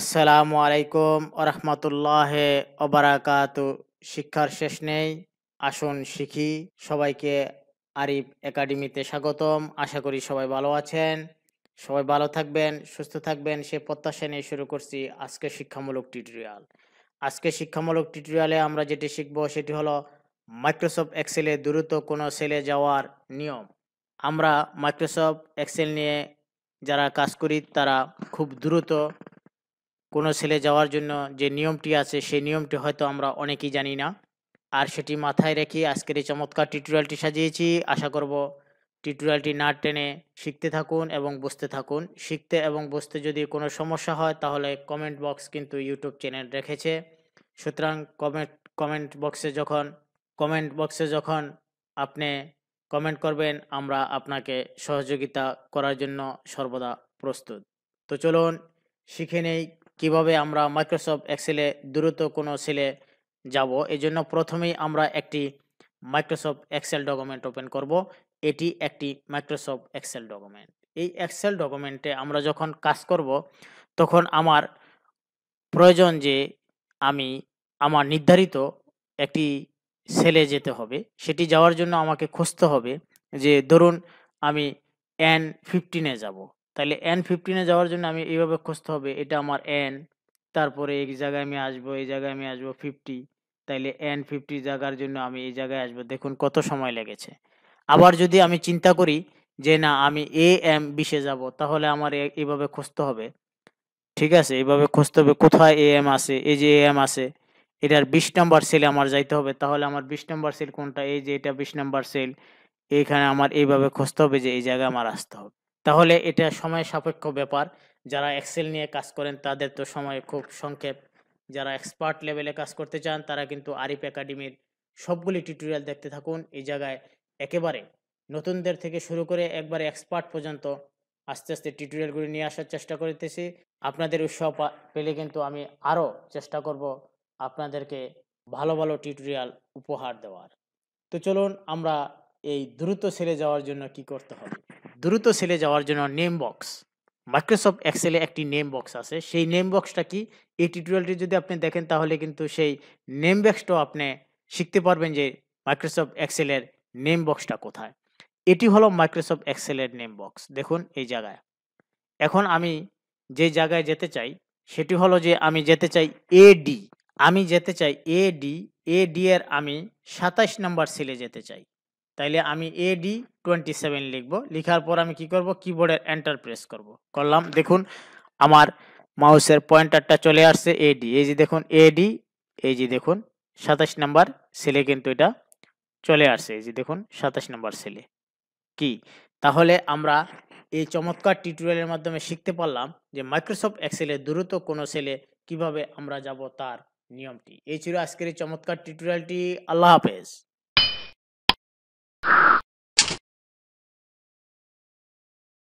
আসসালামু আলাইকুম আরহামতুল্লাহ অবরাকাত শিক্ষার শেষ নেই আসুন শিখি সবাইকে আরিফ একাডেমিতে স্বাগতম আশা করি সবাই ভালো আছেন সবাই ভালো থাকবেন সুস্থ থাকবেন সে প্রত্যাশা নিয়ে শুরু করছি আজকে শিক্ষামূলক টিউটোরিয়াল আজকে শিক্ষামূলক টিউটোরিয়ালে আমরা যেটি শিখব সেটি হলো মাইক্রোসফট এক্সেলে দ্রুত কোনো সেলে যাওয়ার নিয়ম আমরা মাইক্রোসফট এক্সেল নিয়ে যারা কাজ করি তারা খুব দ্রুত কোনো ছেলে যাওয়ার জন্য যে নিয়মটি আছে সেই নিয়মটি হয়তো আমরা অনেকেই জানি না আর সেটি মাথায় রেখে আজকের এই চমৎকার টিউটোরিয়ালটি সাজিয়েছি আশা করব টিউটোরিয়ালটি না টেনে শিখতে থাকুন এবং বুঝতে থাকুন শিখতে এবং বুঝতে যদি কোনো সমস্যা হয় তাহলে কমেন্ট বক্স কিন্তু ইউটিউব চ্যানেল রেখেছে সুতরাং কমেন্ট কমেন্ট বক্সে যখন কমেন্ট বক্সে যখন আপনি কমেন্ট করবেন আমরা আপনাকে সহযোগিতা করার জন্য সর্বদা প্রস্তুত তো চলুন শিখে নেই কিভাবে আমরা মাইক্রোসফট এক্সেলে দ্রুত কোনো সেলে যাব এজন্য প্রথমেই আমরা একটি মাইক্রোসফট এক্সেল ডকুমেন্ট ওপেন করব এটি একটি মাইক্রোসফট এক্সেল ডকুমেন্ট এই এক্সেল ডকুমেন্টে আমরা যখন কাজ করব তখন আমার প্রয়োজন যে আমি আমার নির্ধারিত একটি সেলে যেতে হবে সেটি যাওয়ার জন্য আমাকে খুঁজতে হবে যে ধরুন আমি এন ফিফটিনে যাবো তাহলে এন ফিফটিনে যাওয়ার জন্য আমি এইভাবে খুঁজতে হবে এটা আমার এন তারপরে এই জায়গায় আমি আসবো এই জায়গায় আমি আসবো ফিফটি তাইলে এন ফিফটি জায়গার জন্য আমি এই জায়গায় আসবো দেখুন কত সময় লেগেছে আবার যদি আমি চিন্তা করি যে না আমি এ এম বিশে যাব তাহলে আমার এইভাবে খুঁজতে হবে ঠিক আছে এইভাবে খুঁজতে হবে কোথায় এ এম আছে এই যে এ এম আছে এটার বিশ নম্বর সেল আমার যাইতে হবে তাহলে আমার বিশ নম্বর সেল কোনটা এই যে এটা বিশ নম্বর সেল এইখানে আমার এইভাবে খুঁজতে হবে যে এই জায়গায় আমার আসতে হবে তাহলে এটা সময় সাপেক্ষ ব্যাপার যারা এক্সেল নিয়ে কাজ করেন তাদের তো সময় খুব সংক্ষেপ যারা এক্সপার্ট লেভেলে কাজ করতে চান তারা কিন্তু আরিফ একাডেমির সবগুলি টিউটোরিয়াল দেখতে থাকুন এই জায়গায় একেবারে নতুনদের থেকে শুরু করে একবারে এক্সপার্ট পর্যন্ত আস্তে আস্তে টিউটোরিয়ালগুলি নিয়ে আসার চেষ্টা করতেছি আপনাদের উৎসাহ পেলে কিন্তু আমি আরও চেষ্টা করব আপনাদেরকে ভালো ভালো টিউটোরিয়াল উপহার দেওয়ার তো চলুন আমরা এই দ্রুত সেরে যাওয়ার জন্য কি করতে হবে দ্রুত সেলে যাওয়ার জন্য নেম বক্স মাইক্রোসফট এক্সেলে একটি নেম বক্স আছে সেই নেম বক্সটা কি এই টিউটোরিয়ালটি যদি আপনি দেখেন তাহলে কিন্তু সেই নেম বক্সটাও আপনি শিখতে পারবেন যে মাইক্রোসফট এক্সেলের নেম বক্সটা কোথায় এটি হলো মাইক্রোসফট এক্সেলের নেম বক্স দেখুন এই জায়গায় এখন আমি যে জায়গায় যেতে চাই সেটি হলো যে আমি যেতে চাই এডি আমি যেতে চাই এডি এডি এর আমি সাতাশ নাম্বার সেলে যেতে চাই তাইলে আমি এডি টোয়েন্টি সেভেন লিখবো লিখার পর আমি কি করব কিবোর্ডের এন্টার প্রেস করব করলাম দেখুন আমার মাউসের পয়েন্টারটা চলে আসছে এডি এই যে দেখুন এডি এই যে দেখুন সাতাশ নাম্বার সেলে কিন্তু এটা চলে আসছে এই যে দেখুন সাতাশ নাম্বার সেলে কি তাহলে আমরা এই চমৎকার টিউটোরিয়ালের মাধ্যমে শিখতে পারলাম যে মাইক্রোসফট এক্সেলের দ্রুত কোনো সেলে কিভাবে আমরা যাব তার নিয়মটি এই ছিল আজকের এই চমৎকার টিউটোরিয়ালটি আল্লাহ হাফেজ